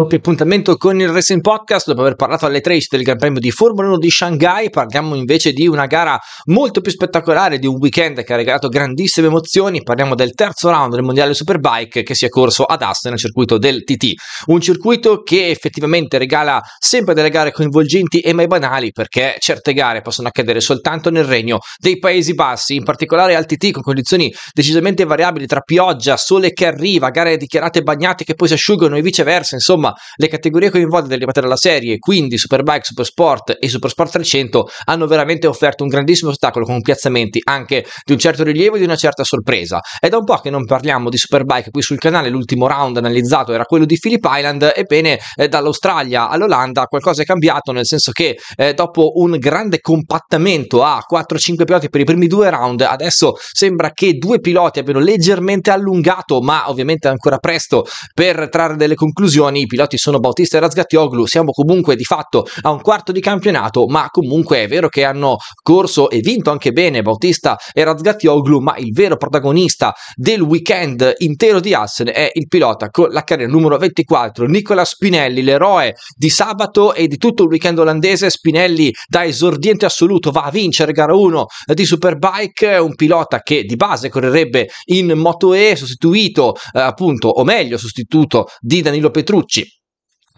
Ok, appuntamento con il Racing Podcast. Dopo aver parlato alle 13 del Gran Premio di Formula 1 di Shanghai, parliamo invece di una gara molto più spettacolare, di un weekend che ha regalato grandissime emozioni. Parliamo del terzo round del Mondiale Superbike che si è corso ad Aston, nel circuito del TT. Un circuito che effettivamente regala sempre delle gare coinvolgenti e mai banali, perché certe gare possono accadere soltanto nel regno dei Paesi Bassi, in particolare al TT con condizioni decisamente variabili tra pioggia, sole che arriva, gare dichiarate bagnate che poi si asciugano e viceversa, insomma le categorie coinvolte dell'impartire della serie, quindi Superbike, Supersport e Supersport 300, hanno veramente offerto un grandissimo ostacolo con piazzamenti anche di un certo rilievo e di una certa sorpresa. È da un po' che non parliamo di Superbike qui sul canale, l'ultimo round analizzato era quello di Philip Island, ebbene eh, dall'Australia all'Olanda qualcosa è cambiato, nel senso che eh, dopo un grande compattamento a 4-5 piloti per i primi due round, adesso sembra che due piloti abbiano leggermente allungato, ma ovviamente ancora presto per trarre delle conclusioni, i piloti piloti sono Bautista e Razgattioglu, siamo comunque di fatto a un quarto di campionato, ma comunque è vero che hanno corso e vinto anche bene Bautista e Razgattioglu, ma il vero protagonista del weekend intero di Assen è il pilota con la carriera numero 24, Nicola Spinelli, l'eroe di sabato e di tutto il weekend olandese. Spinelli da esordiente assoluto va a vincere gara 1 di Superbike, un pilota che di base correrebbe in Moto E, sostituito eh, appunto, o meglio sostituto di Danilo Petrucci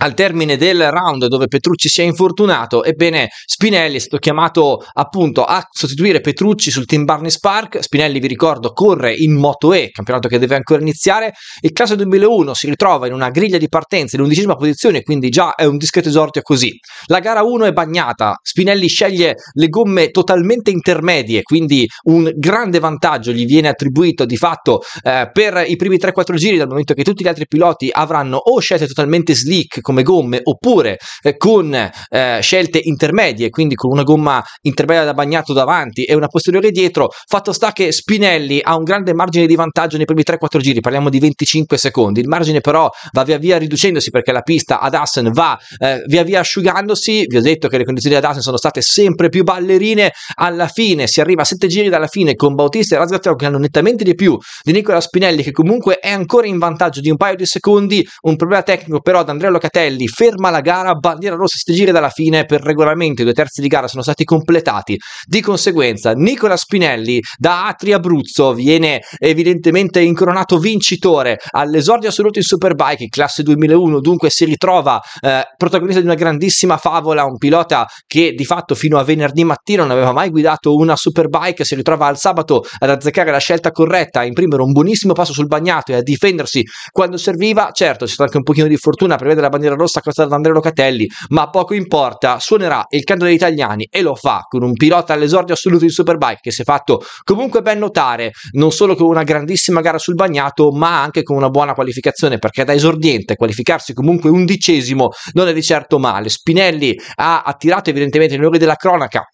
al termine del round dove Petrucci si è infortunato, ebbene Spinelli è stato chiamato appunto a sostituire Petrucci sul team Barnes Park. Spinelli, vi ricordo, corre in Moto E, campionato che deve ancora iniziare. Il classe 2001 si ritrova in una griglia di partenza, in undicesima posizione, quindi già è un discreto esordio così. La gara 1 è bagnata, Spinelli sceglie le gomme totalmente intermedie, quindi un grande vantaggio gli viene attribuito di fatto eh, per i primi 3-4 giri, dal momento che tutti gli altri piloti avranno o scelte totalmente slick, come gomme oppure eh, con eh, scelte intermedie, quindi con una gomma intermedia da bagnato davanti e una posteriore dietro, fatto sta che Spinelli ha un grande margine di vantaggio nei primi 3-4 giri, parliamo di 25 secondi, il margine però va via via riducendosi perché la pista ad Assen va eh, via via asciugandosi, vi ho detto che le condizioni ad Assen sono state sempre più ballerine, alla fine si arriva a 7 giri dalla fine con Bautista e Razgatero che hanno nettamente di più di Nicola Spinelli che comunque è ancora in vantaggio di un paio di secondi, un problema tecnico però ad Andrea Locatelli Locatelli ferma la gara, bandiera rossa si gira dalla fine per regolamento, i due terzi di gara sono stati completati. Di conseguenza Nicola Spinelli da Atri Abruzzo viene evidentemente incoronato vincitore all'esordio assoluto in Superbike, classe 2001, dunque si ritrova eh, protagonista di una grandissima favola, un pilota che di fatto fino a venerdì mattina non aveva mai guidato una Superbike, si ritrova al sabato ad azzeccare la scelta corretta, a imprimere un buonissimo passo sul bagnato e a difendersi quando serviva. Certo, c'è stato anche un pochino di fortuna per vedere la bandiera bandiera rossa crossata da Andrea Locatelli, ma poco importa, suonerà il canto degli italiani e lo fa con un pilota all'esordio assoluto di Superbike che si è fatto comunque ben notare, non solo con una grandissima gara sul bagnato, ma anche con una buona qualificazione, perché da esordiente qualificarsi comunque undicesimo non è di certo male. Spinelli ha attirato evidentemente i numeri della cronaca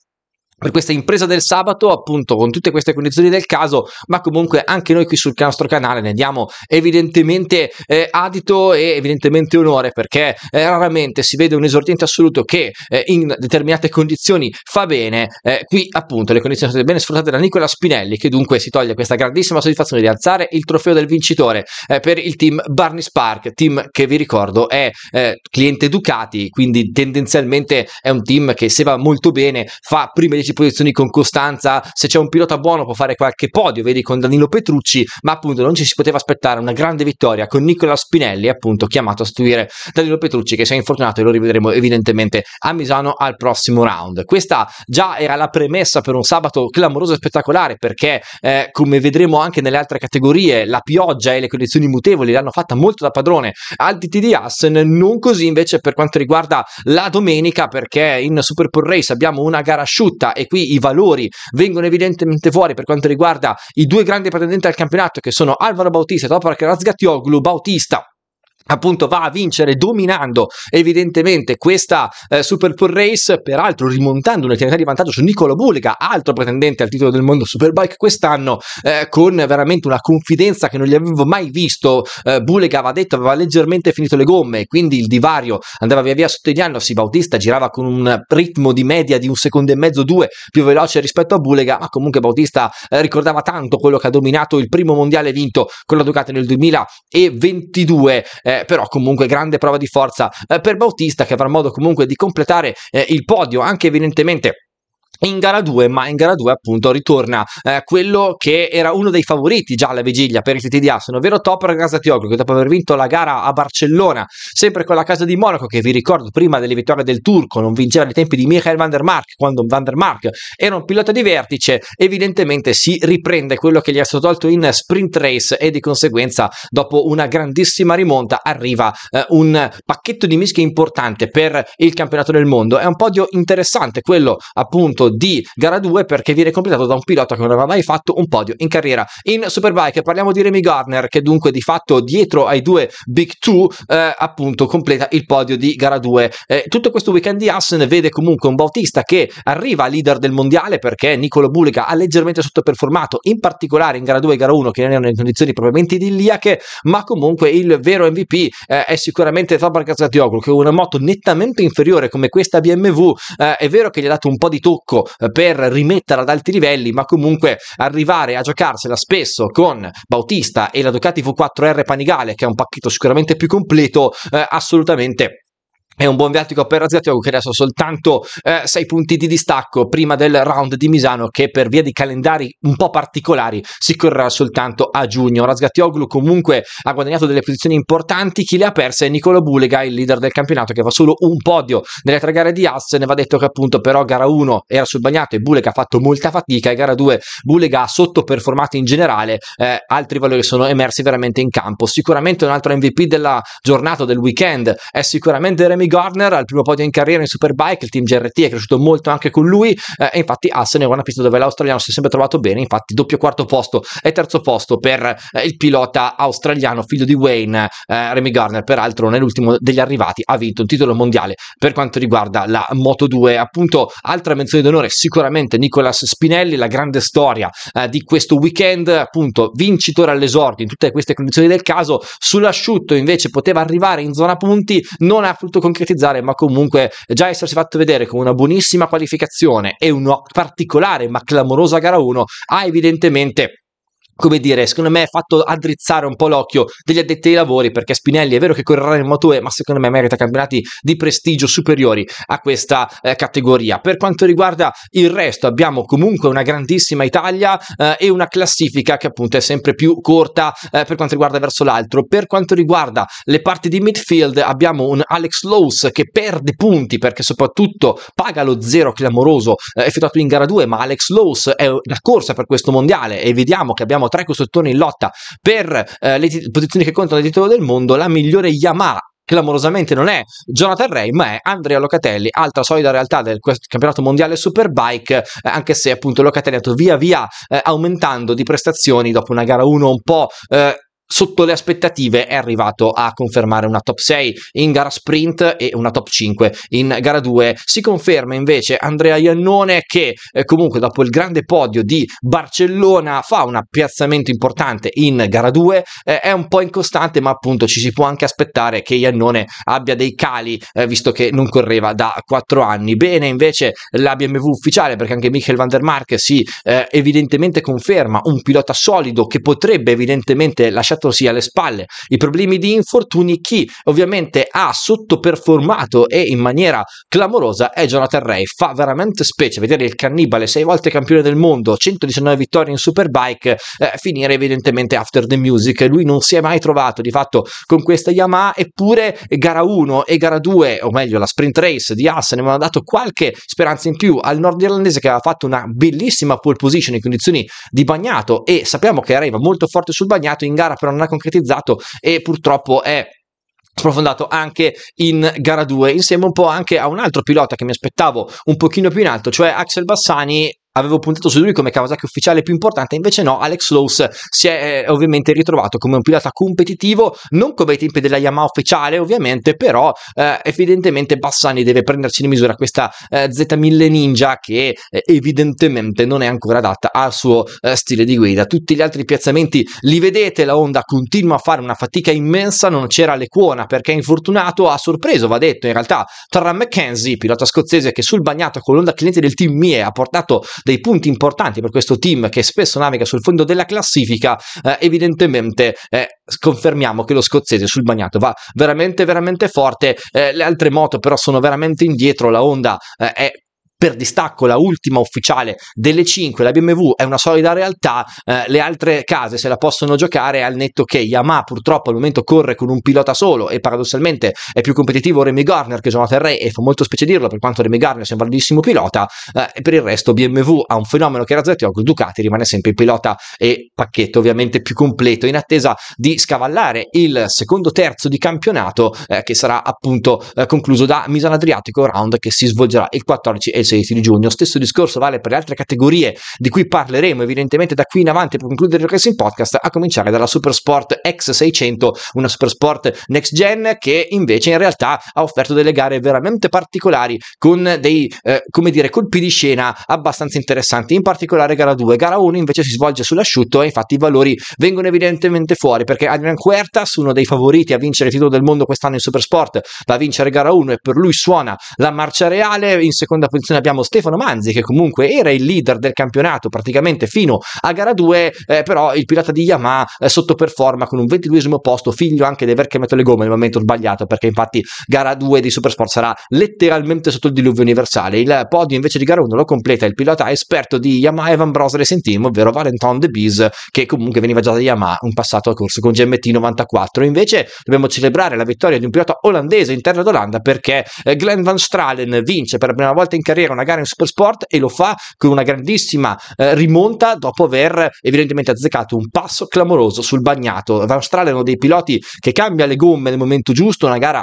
per questa impresa del sabato, appunto con tutte queste condizioni del caso, ma comunque anche noi qui sul nostro canale ne diamo evidentemente eh, adito e evidentemente onore perché eh, raramente si vede un esordiente assoluto che eh, in determinate condizioni fa bene. Eh, qui appunto le condizioni sono state bene sfruttate da Nicola Spinelli che dunque si toglie questa grandissima soddisfazione di alzare il trofeo del vincitore eh, per il team Barney Spark team che vi ricordo è eh, cliente Ducati, quindi tendenzialmente è un team che se va molto bene fa prima di si posizioni con costanza, se c'è un pilota buono può fare qualche podio, vedi con Danilo Petrucci, ma appunto non ci si poteva aspettare una grande vittoria con Nicola Spinelli, appunto chiamato a sostituire Danilo Petrucci che si è infortunato e lo rivedremo evidentemente a Misano al prossimo round. Questa già era la premessa per un sabato clamoroso e spettacolare perché eh, come vedremo anche nelle altre categorie la pioggia e le condizioni mutevoli l'hanno fatta molto da padrone al TT di Assen, non così invece per quanto riguarda la domenica perché in Super Pro Race abbiamo una gara asciutta e qui i valori vengono evidentemente fuori per quanto riguarda i due grandi pretendenti al campionato che sono Alvaro Bautista e Toprak Razgatioglu, Bautista appunto va a vincere dominando evidentemente questa eh, Super Bowl Race, peraltro rimontando un'eternità di vantaggio su Nicola Bulica, altro pretendente al titolo del mondo Superbike quest'anno, eh, con veramente una confidenza che non gli avevo mai visto. Eh, Bulica, va detto, aveva leggermente finito le gomme, quindi il divario andava via via sottegliandosi, Bautista girava con un ritmo di media di un secondo e mezzo, due, più veloce rispetto a Bulica, ma comunque Bautista eh, ricordava tanto quello che ha dominato il primo mondiale vinto con la Ducati nel 2022. Eh, eh, però comunque grande prova di forza eh, per Bautista che avrà modo comunque di completare eh, il podio anche evidentemente in gara 2, ma in gara 2 appunto ritorna eh, quello che era uno dei favoriti già alla vigilia per il TT di Assen, ovvero Topra Casatioglu, che dopo aver vinto la gara a Barcellona, sempre con la casa di Monaco, che vi ricordo prima delle vittorie del Turco, non vinceva nei tempi di Michael van der Mark, quando van der Mark era un pilota di vertice, evidentemente si riprende quello che gli è stato tolto in sprint race e di conseguenza dopo una grandissima rimonta arriva eh, un pacchetto di mischie importante per il campionato del mondo. È un podio interessante quello appunto di gara 2 perché viene completato da un pilota che non aveva mai fatto un podio in carriera. In Superbike parliamo di Remy Gardner che dunque di fatto dietro ai due Big 2 eh, appunto completa il podio di gara 2. Eh, tutto questo weekend di Assen vede comunque un Bautista che arriva leader del mondiale perché Nicolo Bulica ha leggermente sottoperformato in particolare in gara 2 e gara 1 che non erano in condizioni propriamente idilliache ma comunque il vero MVP eh, è sicuramente Faber Cazzatioglu che è una moto nettamente inferiore come questa BMW eh, è vero che gli ha dato un po' di tocco poco eh, per rimettere ad alti livelli, ma comunque arrivare a giocarsela spesso con Bautista e la Ducati V4R Panigale, che è un pacchetto sicuramente più completo, eh, assolutamente è un buon viatico per Razziatoglu che adesso ha soltanto 6 eh, punti di distacco prima del round di Misano che per via di calendari un po' particolari si correrà soltanto a giugno. Razziatoglu comunque ha guadagnato delle posizioni importanti, chi le ha perse è Nicolo Bulega, il leader del campionato che fa solo un podio nelle tre gare di As, ne va detto che appunto però gara 1 era sul bagnato e Bulega ha fatto molta fatica e gara 2 Bulega ha sottoperformato in generale, eh, altri valori sono emersi veramente in campo. Sicuramente un altro MVP della giornata, del weekend, è sicuramente Remy Gardner al primo podio in carriera in Superbike, il team GRT è cresciuto molto anche con lui eh, e infatti Assen è una pista dove l'australiano si è sempre trovato bene, infatti doppio quarto posto e terzo posto per eh, il pilota australiano figlio di Wayne, eh, Remy Gardner peraltro nell'ultimo degli arrivati ha vinto un titolo mondiale per quanto riguarda la Moto 2, appunto altra menzione d'onore sicuramente Nicolas Spinelli, la grande storia eh, di questo weekend, appunto vincitore all'esordio in tutte queste condizioni del caso, sull'asciutto invece poteva arrivare in zona punti, non ha potuto conquistare concretizzare, ma comunque già essersi fatto vedere con una buonissima qualificazione e una particolare ma clamorosa gara 1 ha evidentemente come dire, secondo me ha fatto addrizzare un po' l'occhio degli addetti ai lavori perché Spinelli è vero che correrà nel Moto2 ma secondo me merita campionati di prestigio superiori a questa eh, categoria. Per quanto riguarda il resto abbiamo comunque una grandissima Italia eh, e una classifica che appunto è sempre più corta eh, per quanto riguarda verso l'altro. Per quanto riguarda le parti di midfield abbiamo un Alex Lowe's che perde punti perché soprattutto paga lo zero clamoroso eh, effettuato in gara 2 ma Alex Lowe's è la corsa per questo mondiale e vediamo che abbiamo abbiamo tre costruttori in lotta per eh, le posizioni che contano il titolo del mondo, la migliore Yamaha clamorosamente non è Jonathan Ray, ma è Andrea Locatelli, altra solida realtà del campionato mondiale Superbike, eh, anche se appunto Locatelli è andato via via eh, aumentando di prestazioni dopo una gara 1 un po' eh, sotto le aspettative è arrivato a confermare una top 6 in gara sprint e una top 5 in gara 2. Si conferma invece Andrea Iannone che eh, comunque dopo il grande podio di Barcellona fa un piazzamento importante in gara 2, eh, è un po' incostante ma appunto ci si può anche aspettare che Iannone abbia dei cali eh, visto che non correva da 4 anni. Bene invece la BMW ufficiale perché anche Michel van der Mark si eh, evidentemente conferma un pilota solido che potrebbe evidentemente lasciare calciatori alle spalle, i problemi di infortuni, chi ovviamente ha sottoperformato e in maniera clamorosa è Jonathan Ray. Fa veramente specie vedere il cannibale, sei volte campione del mondo, 119 vittorie in Superbike, eh, finire evidentemente after the music. Lui non si è mai trovato di fatto con questa Yamaha, eppure gara 1 e gara 2, o meglio la sprint race di Assen, mi hanno dato qualche speranza in più al nord irlandese che aveva fatto una bellissima pole position in condizioni di bagnato e sappiamo che Ray va molto forte sul bagnato in gara però però non ha concretizzato e purtroppo è sprofondato anche in gara 2 insieme un po' anche a un altro pilota che mi aspettavo un pochino più in alto cioè Axel Bassani avevo puntato su lui come Kawasaki ufficiale più importante, invece no, Alex Lowe's si è eh, ovviamente ritrovato come un pilota competitivo, non come ai tempi della Yamaha ufficiale ovviamente, però eh, evidentemente Bassani deve prendersi in misura questa eh, Z1000 Ninja che eh, evidentemente non è ancora adatta al suo eh, stile di guida. Tutti gli altri piazzamenti li vedete, la Honda continua a fare una fatica immensa, non c'era l'equona perché è infortunato, ha sorpreso, va detto in realtà, Tram McKenzie, pilota scozzese che sul bagnato con l'Honda cliente del team Mie ha portato dei punti importanti per questo team che spesso naviga sul fondo della classifica, eh, evidentemente eh, confermiamo che lo scozzese sul bagnato va veramente veramente forte, eh, le altre moto però sono veramente indietro, la Honda eh, è per distacco la ultima ufficiale delle 5, la BMW è una solida realtà, eh, le altre case se la possono giocare al netto che Yamaha purtroppo al momento corre con un pilota solo e paradossalmente è più competitivo Remy Garner che Jonathan Ray e fa molto specie dirlo per quanto Remy Garner sia un validissimo pilota eh, e per il resto BMW ha un fenomeno che era Zatioglu, Ducati rimane sempre il pilota e pacchetto ovviamente più completo in attesa di scavallare il secondo terzo di campionato eh, che sarà appunto eh, concluso da Misano Adriatico Round che si svolgerà il 14 e il 16 di giugno. Stesso discorso vale per le altre categorie di cui parleremo evidentemente da qui in avanti per concludere il Racing Podcast, a cominciare dalla Supersport X600, una Supersport Next Gen che invece in realtà ha offerto delle gare veramente particolari con dei, eh, come dire, colpi di scena abbastanza interessanti, in particolare gara 2. Gara 1 invece si svolge sull'asciutto e infatti i valori vengono evidentemente fuori perché Adrian Huertas, uno dei favoriti a vincere il titolo del mondo quest'anno in Supersport, va a vincere gara 1 e per lui suona la marcia reale, in seconda posizione abbiamo Stefano Manzi che comunque era il leader del campionato praticamente fino a gara 2, eh, però il pilota di Yamaha eh, sottoperforma con un 22 posto, figlio anche di aver chiamato le gomme nel momento sbagliato, perché infatti gara 2 di Supersport sarà letteralmente sotto il diluvio universale. Il podio invece di gara 1 lo completa il pilota esperto di Yamaha Evan Bros e Team, ovvero Valentin De Bis, che comunque veniva già da Yamaha un passato a corso con GMT 94. Invece dobbiamo celebrare la vittoria di un pilota olandese in terra d'Olanda perché eh, Glenn Van Stralen vince per la prima volta in carriera vincere una gara in Supersport e lo fa con una grandissima eh, rimonta dopo aver evidentemente azzeccato un passo clamoroso sul bagnato. Van Stralen è uno dei piloti che cambia le gomme nel momento giusto, una gara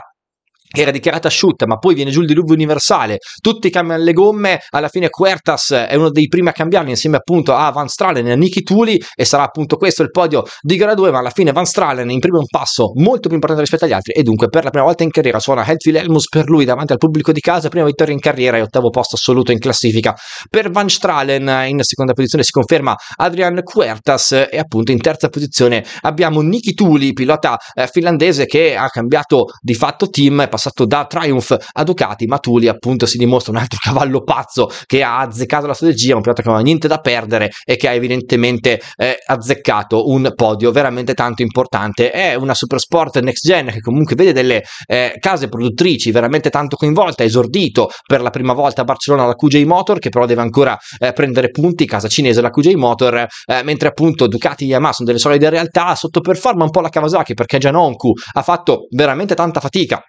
che era dichiarata asciutta, ma poi viene giù il diluvio universale, tutti cambiano le gomme, alla fine Quertas è uno dei primi a cambiarli insieme appunto a Van Stralen e a Niki Tuli e sarà appunto questo il podio di gara 2, ma alla fine Van Stralen imprime un passo molto più importante rispetto agli altri e dunque per la prima volta in carriera suona Hedfield Helmus per lui davanti al pubblico di casa, prima vittoria in carriera e ottavo posto assoluto in classifica. Per Van Stralen in seconda posizione si conferma Adrian Quertas e appunto in terza posizione abbiamo Niki Tuli, pilota eh, finlandese che ha cambiato di fatto team, è passato passato da Triumph a Ducati, ma Matuli appunto si dimostra un altro cavallo pazzo che ha azzeccato la strategia, un pilota che non ha niente da perdere e che ha evidentemente eh, azzeccato un podio veramente tanto importante. È una super sport Next Gen che comunque vede delle eh, case produttrici veramente tanto coinvolte, ha esordito per la prima volta a Barcellona la QJ Motor che però deve ancora eh, prendere punti, casa cinese la QJ Motor, eh, mentre appunto Ducati e Yamaha sono delle solide realtà, sottoperforma un po' la Kawasaki perché Gianonku ha fatto veramente tanta fatica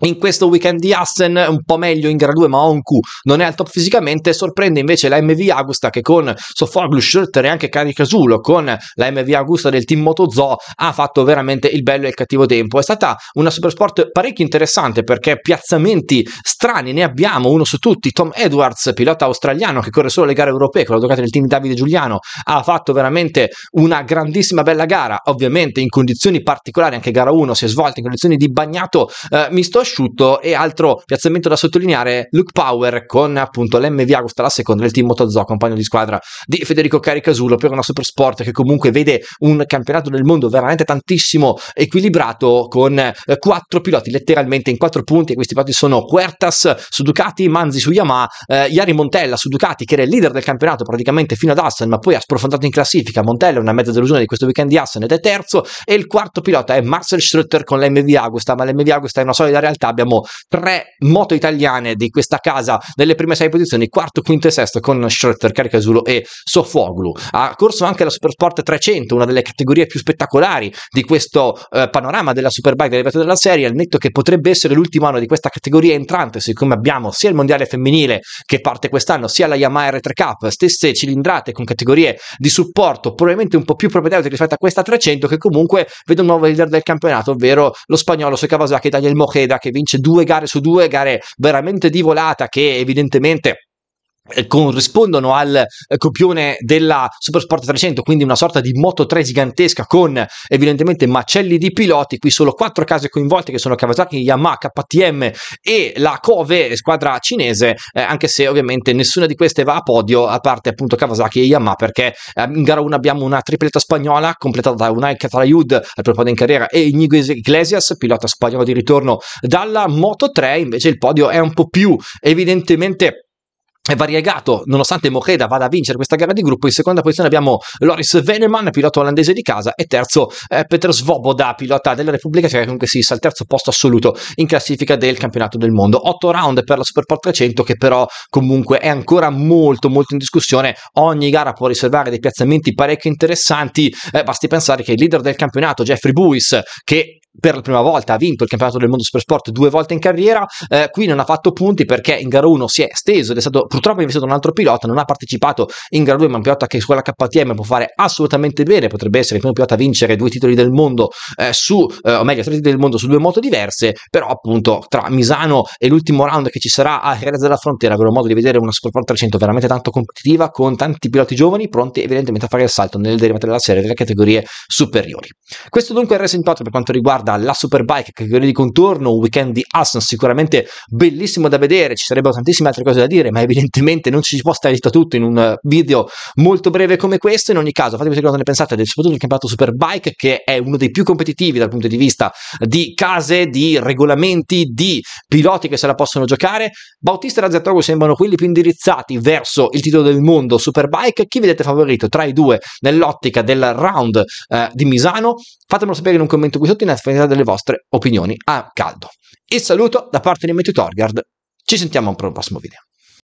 in questo weekend di Assen un po' meglio in gara 2, ma Onku non è al top fisicamente, sorprende invece la MV Agusta che con Sofoglu, Schurter e anche Casulo con la MV Agusta del team Moto Zoo ha fatto veramente il bello e il cattivo tempo. È stata una Supersport parecchio interessante perché piazzamenti strani ne abbiamo, uno su tutti, Tom Edwards, pilota australiano che corre solo le gare europee, con la giocato del team Davide Giuliano, ha fatto veramente una grandissima bella gara, ovviamente in condizioni particolari, anche gara 1 si è svolta in condizioni di bagnato eh, misto asciutto e altro piazzamento da sottolineare Luke Power con appunto l'MV Agusta la seconda del team Motozoo compagno di squadra di Federico Caricasulo per una super sport che comunque vede un campionato del mondo veramente tantissimo equilibrato con eh, quattro piloti letteralmente in quattro punti e questi piloti sono Huertas su Ducati Manzi su Yamaha eh, Iari Montella su Ducati che era il leader del campionato praticamente fino ad Assen ma poi ha sprofondato in classifica Montella una mezza delusione di questo weekend di Assen ed è terzo e il quarto pilota è Marcel Schroeter con l'MV Agusta ma l'MV Agusta è una solida realtà realtà abbiamo tre moto italiane di questa casa nelle prime sei posizioni, quarto, quinto e sesto con Schroeter, Caricasulo e Sofoglu. Ha corso anche la Supersport 300, una delle categorie più spettacolari di questo eh, panorama della Superbike derivata dalla serie, al netto che potrebbe essere l'ultimo anno di questa categoria entrante, siccome abbiamo sia il mondiale femminile che parte quest'anno, sia la Yamaha R3 Cup, stesse cilindrate con categorie di supporto probabilmente un po' più propedeutiche rispetto a questa 300 che comunque vede un nuovo leader del campionato, ovvero lo spagnolo Kawasaki Daniel Mojeda che vince due gare su due, gare veramente di volata che evidentemente eh, corrispondono al eh, copione della Supersport 300, quindi una sorta di Moto 3 gigantesca con evidentemente macelli di piloti, qui solo quattro case coinvolte che sono Kawasaki, Yamaha, KTM e la Cove, squadra cinese, eh, anche se ovviamente nessuna di queste va a podio, a parte appunto Kawasaki e Yamaha, perché eh, in gara 1 abbiamo una tripletta spagnola completata da Unai Catarayud al proprio in carriera e Inigo Iglesias, pilota spagnolo di ritorno dalla Moto 3, invece il podio è un po' più evidentemente è variegato, nonostante Mojeda vada a vincere questa gara di gruppo, in seconda posizione abbiamo Loris Veneman, pilota olandese di casa, e terzo eh, Peter Svoboda, pilota della Repubblica Ceca, comunque si sì, al terzo posto assoluto in classifica del campionato del mondo. 8 round per la Superport 300 che però comunque è ancora molto molto in discussione, ogni gara può riservare dei piazzamenti parecchio interessanti, eh, basti pensare che il leader del campionato, Jeffrey Buis, che per la prima volta ha vinto il campionato del mondo Supersport due volte in carriera, eh, qui non ha fatto punti perché in gara 1 si è steso ed è stato purtroppo investito un altro pilota, non ha partecipato in gara 2, ma un pilota che su quella KTM può fare assolutamente bene, potrebbe essere il primo pilota a vincere due titoli del mondo eh, su, eh, o meglio tre titoli del mondo su due moto diverse, però appunto tra Misano e l'ultimo round che ci sarà a Jerez della Frontiera avrò modo di vedere una Supersport 300 veramente tanto competitiva con tanti piloti giovani pronti evidentemente a fare il salto nelle derivate della serie delle categorie superiori. Questo dunque è il Racing per quanto riguarda riguarda la Superbike, categoria di contorno, un weekend di Aston sicuramente bellissimo da vedere, ci sarebbero tantissime altre cose da dire, ma evidentemente non ci si può stare detto tutto in un video molto breve come questo, in ogni caso fatemi sapere cosa ne pensate, del, soprattutto del campionato Superbike che è uno dei più competitivi dal punto di vista di case, di regolamenti, di piloti che se la possono giocare, Bautista e Razzatogo sembrano quelli più indirizzati verso il titolo del mondo Superbike, chi vedete favorito tra i due nell'ottica del round eh, di Misano? Fatemelo sapere in un commento qui sotto in effetti disponibilità delle vostre opinioni a caldo. Il saluto da parte di Matthew Torgard, ci sentiamo a un prossimo video.